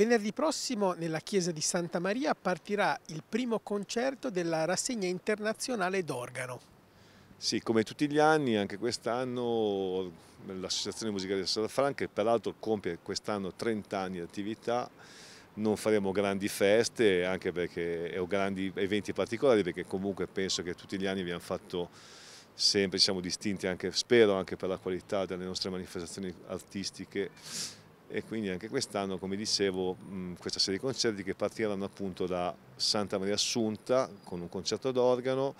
Venerdì prossimo nella chiesa di Santa Maria partirà il primo concerto della rassegna internazionale d'organo. Sì, come tutti gli anni, anche quest'anno l'Associazione Musicale di Salafranca, che peraltro compie quest'anno 30 anni di attività, non faremo grandi feste anche perché, o grandi eventi particolari perché comunque penso che tutti gli anni abbiamo fatto sempre, siamo distinti anche, spero anche per la qualità delle nostre manifestazioni artistiche e quindi anche quest'anno, come dicevo, questa serie di concerti che partiranno appunto da Santa Maria Assunta con un concerto d'organo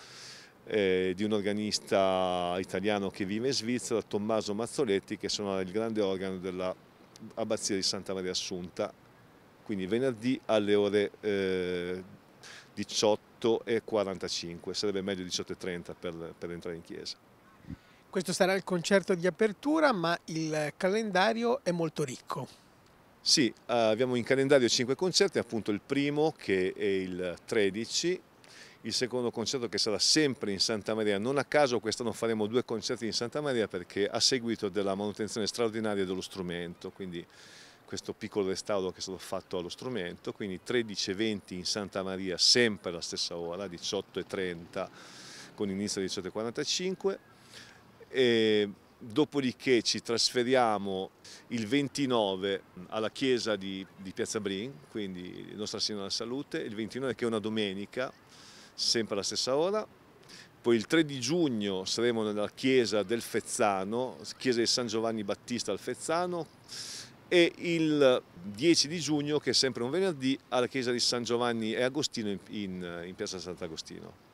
eh, di un organista italiano che vive in Svizzera, Tommaso Mazzoletti, che suona il grande organo dell'abbazia di Santa Maria Assunta, quindi venerdì alle ore eh, 18.45, sarebbe meglio 18.30 per, per entrare in chiesa. Questo sarà il concerto di apertura, ma il calendario è molto ricco. Sì, eh, abbiamo in calendario cinque concerti, appunto il primo che è il 13, il secondo concerto che sarà sempre in Santa Maria. Non a caso quest'anno faremo due concerti in Santa Maria perché a seguito della manutenzione straordinaria dello strumento, quindi questo piccolo restauro che è stato fatto allo strumento, quindi 13.20 in Santa Maria sempre alla stessa ora, 18.30 con inizio alle 18.45 e dopodiché ci trasferiamo il 29 alla chiesa di, di Piazza Brin, quindi Nostra Signora della Salute, il 29 che è una domenica, sempre alla stessa ora. Poi il 3 di giugno saremo nella chiesa del Fezzano, chiesa di San Giovanni Battista al Fezzano e il 10 di giugno, che è sempre un venerdì, alla chiesa di San Giovanni e Agostino in, in, in piazza Sant'Agostino.